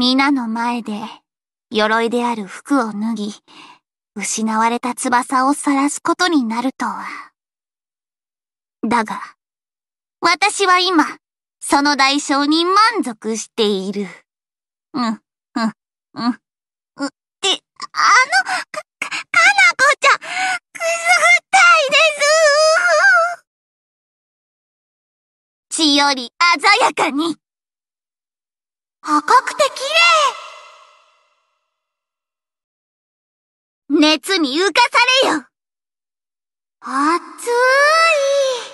皆の前で、鎧である服を脱ぎ、失われた翼を晒すことになるとは。だが、私は今、その代償に満足している。うん、うん、うん。う、って、あの、か、か、かなこちゃん、くすぐったいです。血より鮮やかに。赤くて綺麗熱に浮かされよ熱い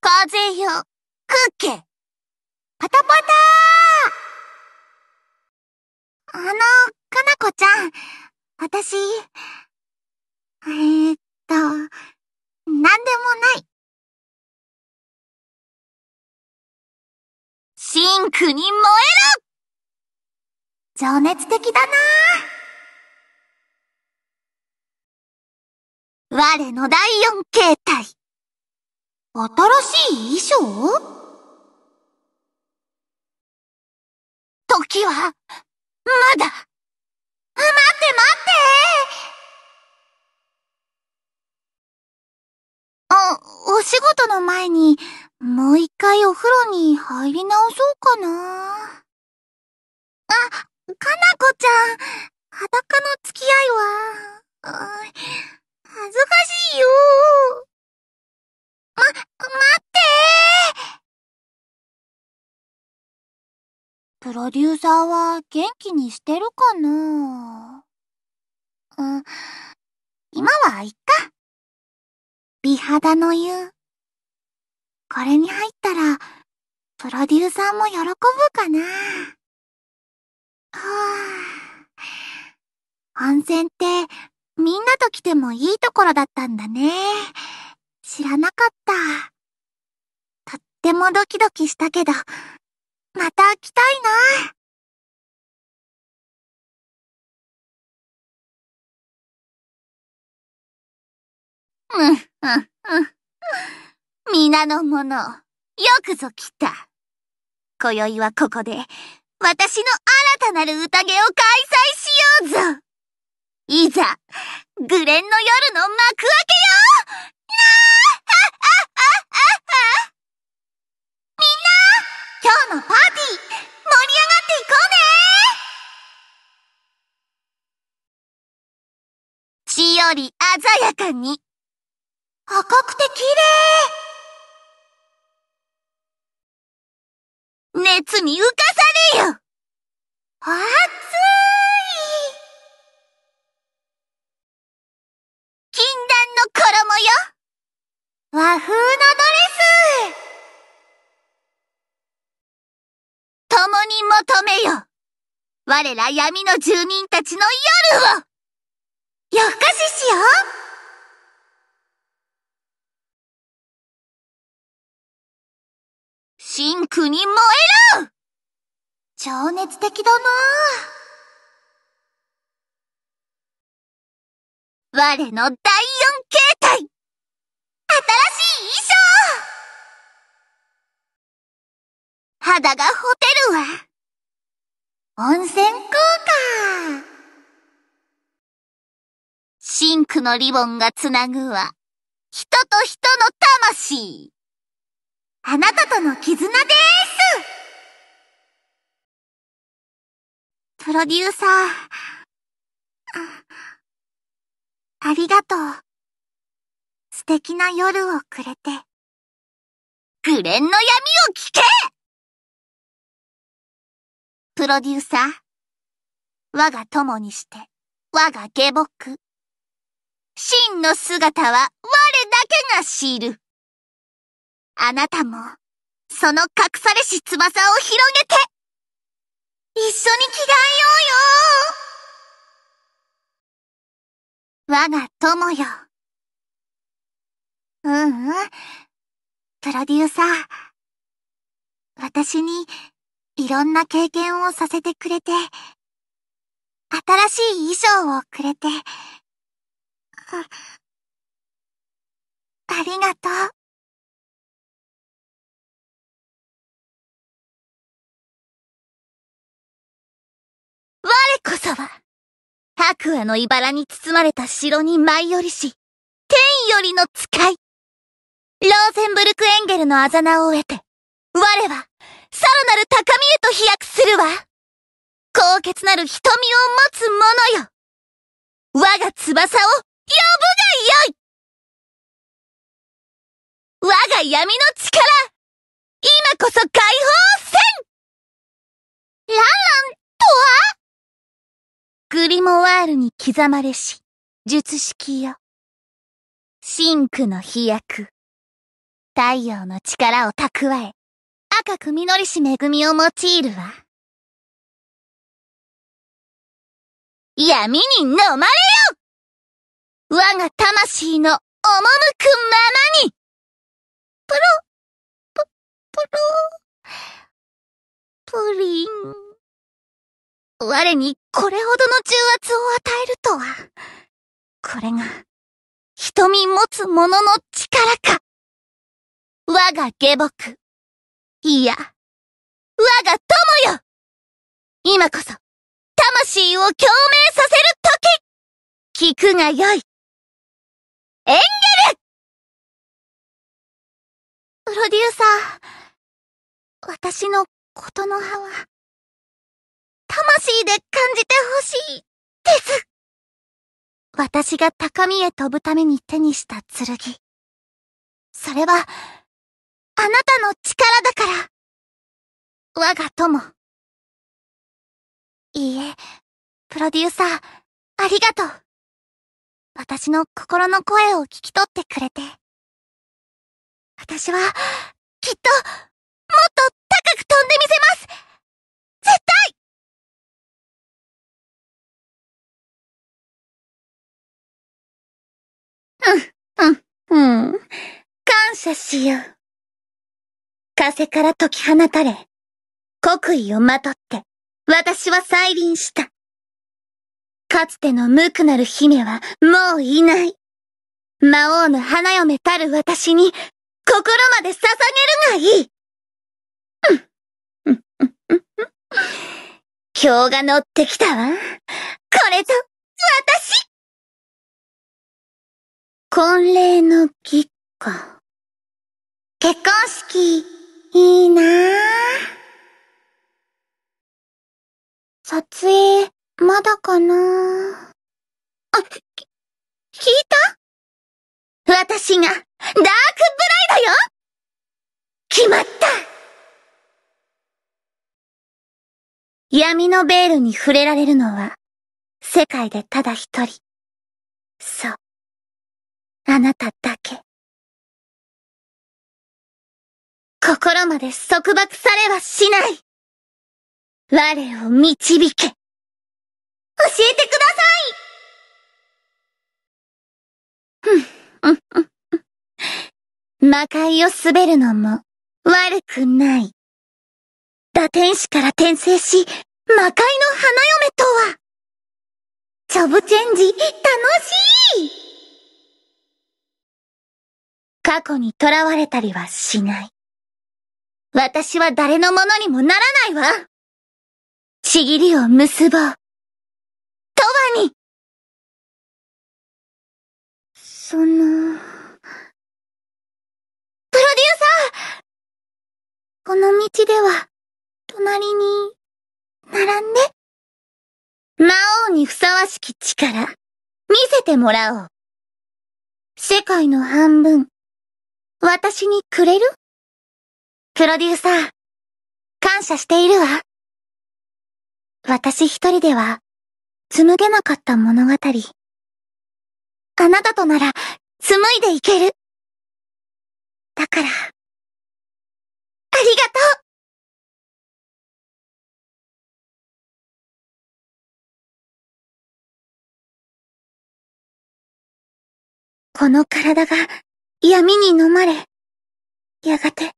風よ、クッケパタパタあの、かなこちゃん、私、えー、っと、なんでもない。ピンクに燃える情熱的だな我の第四形態。新しい衣装時は、まだ。待って待ってお、お仕事の前に、もう一回お風呂に入り直そうかな。あ、かなこちゃん、裸の付き合いは、恥ずかしいよ。ま、待ってプロデューサーは元気にしてるかなうん、今はいっか。美肌の湯。これに入ったら、プロデューサーも喜ぶかな。はぁ、温泉って、みんなと来てもいいところだったんだね。知らなかった。とってもドキドキしたけど、また来たいな。うん、うん、うん。皆の者、よくぞ来た。今宵はここで、私の新たなる宴を開催しようぞいざ、グレンの夜の幕開けよなみんな今日のパーティー、盛り上がっていこうね血より鮮やかに赤くて綺麗熱に浮かされよ熱い禁断の衣よ和風のドレス共に求めよ我ら闇の住民たちの夜を夜更かししようシンクに燃える情熱的だな我の第四形態新しい衣装肌がホテルは温泉効果シンクのリボンがつなぐは人と人の魂あなたとの絆ですプロデューサー。ありがとう。素敵な夜をくれて。グレンの闇を聞けプロデューサー。我が友にして、我が下僕。真の姿は我だけが知る。あなたも、その隠されし翼を広げて、一緒に着替えようよ我が友よ。ううん。プロデューサー。私に、いろんな経験をさせてくれて、新しい衣装をくれて、ありがとう。我こそは、白亜の茨に包まれた城に舞い降りし、天よりの使い。ローゼンブルクエンゲルのあざなを得て、我は、さらなる高みへと飛躍するわ。高潔なる瞳を持つ者よ。我が翼を呼ぶがよい我が闇の力今こそ解放せんランランとはグリモワールに刻まれし、術式よ。シンクの飛躍。太陽の力を蓄え、赤く実りし恵みを用いるわ。闇に飲まれよ我が魂の赴くままにプロ、プ、プロ、プリン。我にこれほどの重圧を与えるとは。これが、瞳持つ者の力か。我が下僕。いや、我が友よ今こそ、魂を共鳴させる時聞くがよいエンゲルプロデューサー、私のことの葉は、魂で感じてほしいです私が高みへ飛ぶために手にした剣。それは、あなたの力だから我が友。いいえ、プロデューサー、ありがとう。私の心の声を聞き取ってくれて。私は、きっと、もっと高く飛んでみせますしよう。風から解き放たれ、国威をまとって、私は再臨した。かつての無垢なる姫はもういない。魔王の花嫁たる私に、心まで捧げるがいい今日が乗ってきたわ。これと、私婚礼の儀か。結婚式、いいな撮影、まだかなあ、き、聞いた私が、ダークブライドよ決まった闇のベールに触れられるのは、世界でただ一人。そう。あなただけ。心まで束縛されはしない我を導け教えてくださいふん、ん、ん。魔界を滑るのも悪くない。打天使から転生し、魔界の花嫁とはジョブチェンジ、楽しい過去に囚われたりはしない。私は誰のものにもならないわちぎりを結ぼう。とわにその、プロデューサーこの道では、隣に、並んで。魔王にふさわしき力、見せてもらおう。世界の半分、私にくれるプロデューサー、感謝しているわ。私一人では、紡げなかった物語。あなたとなら、紡いでいける。だから、ありがとうこの体が闇に飲まれ、やがて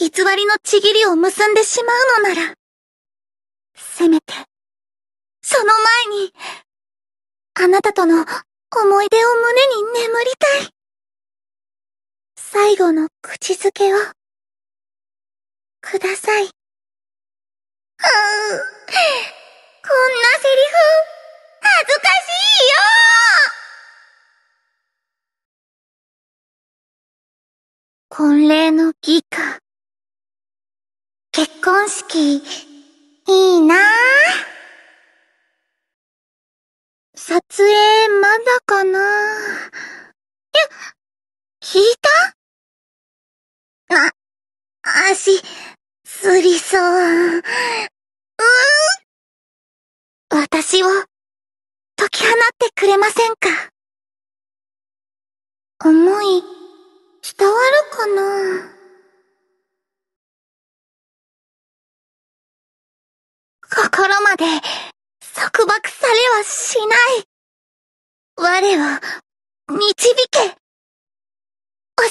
偽りのちぎりを結んでしまうのなら、せめて、その前に、あなたとの思い出を胸に眠りたい。最後の口づけを、ください。ふぅ、こんなセリフ、恥ずかしいよ婚礼の儀か。結婚式、いいなぁ。撮影まだかなぁ。え、聞いたあ、足、すりそう。うん私を、解き放ってくれませんか思い、伝わるかなぁ。心まで束縛されはしない。我を導け。教えてくだ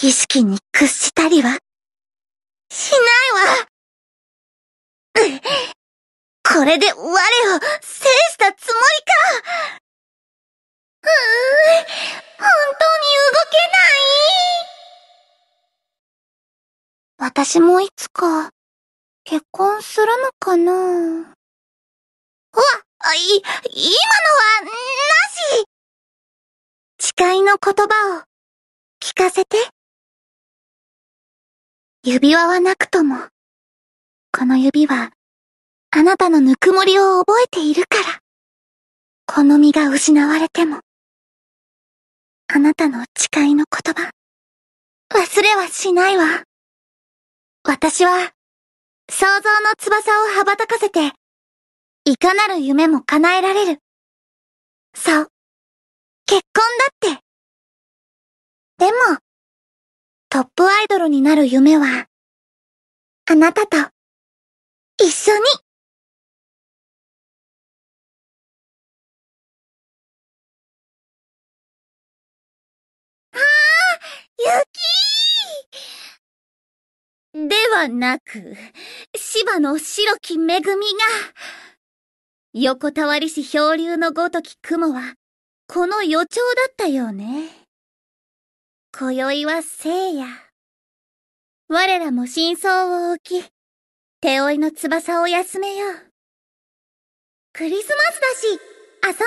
さい。意識に屈したりは、しないわ。これで我を制したつもりか。うーん、本当に動けない。私もいつか、結婚するのかなうわ、い、今のは、なし誓いの言葉を、聞かせて。指輪はなくとも、この指は、あなたのぬくもりを覚えているから、この身が失われても、あなたの誓いの言葉、忘れはしないわ。私は、想像の翼を羽ばたかせて、いかなる夢も叶えられる。そう。結婚だって。でも、トップアイドルになる夢は、あなたと、一緒に。はなく、芝の白き恵みが、横たわりし漂流のごとき雲は、この予兆だったようね。今宵は聖夜。我らも真相を置き、手負いの翼を休めよう。クリスマスだし、遊んじゃいまし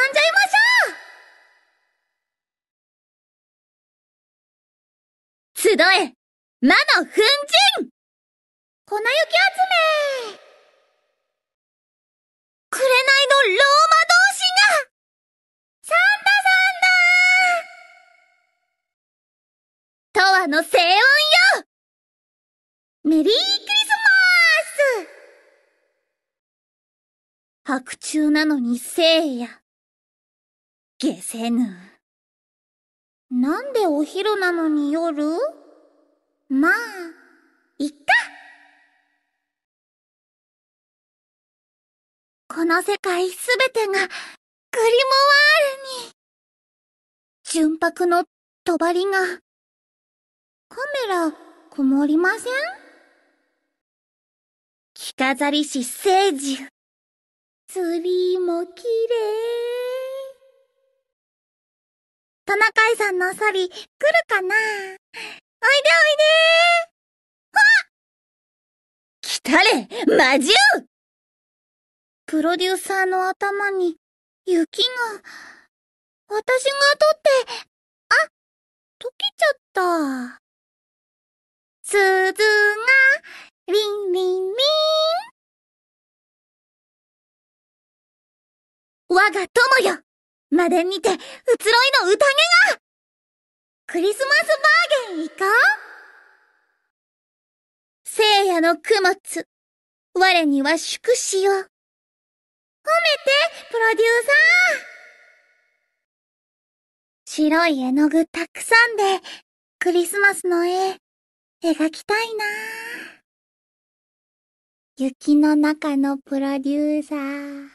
ょう集え魔の粉塵粉雪集め紅のローマ同士がサンタさんだとわの声音よメリークリスマース白昼なのにせいや。下せぬ。なんでお昼なのに夜まあ、いっかこの世界すべてが、グリモワールに。純白の帳が。カメラ、こもりません着飾り師聖獣。ツリーも綺麗。トナカイさんのソリ、来るかなおいでおいでーあ来たれ魔獣プロデューサーの頭に、雪が、私が取って、あ、溶けちゃった。鈴が、リンリンリン。我が友よまでにて、移ろいの宴がクリスマスバーゲン行こう聖夜の供物、我には祝しよう。褒めて、プロデューサー白い絵の具たくさんで、クリスマスの絵、描きたいな雪の中のプロデューサー。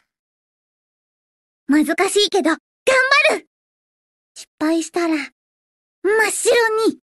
難しいけど、頑張る失敗したら、真っ白に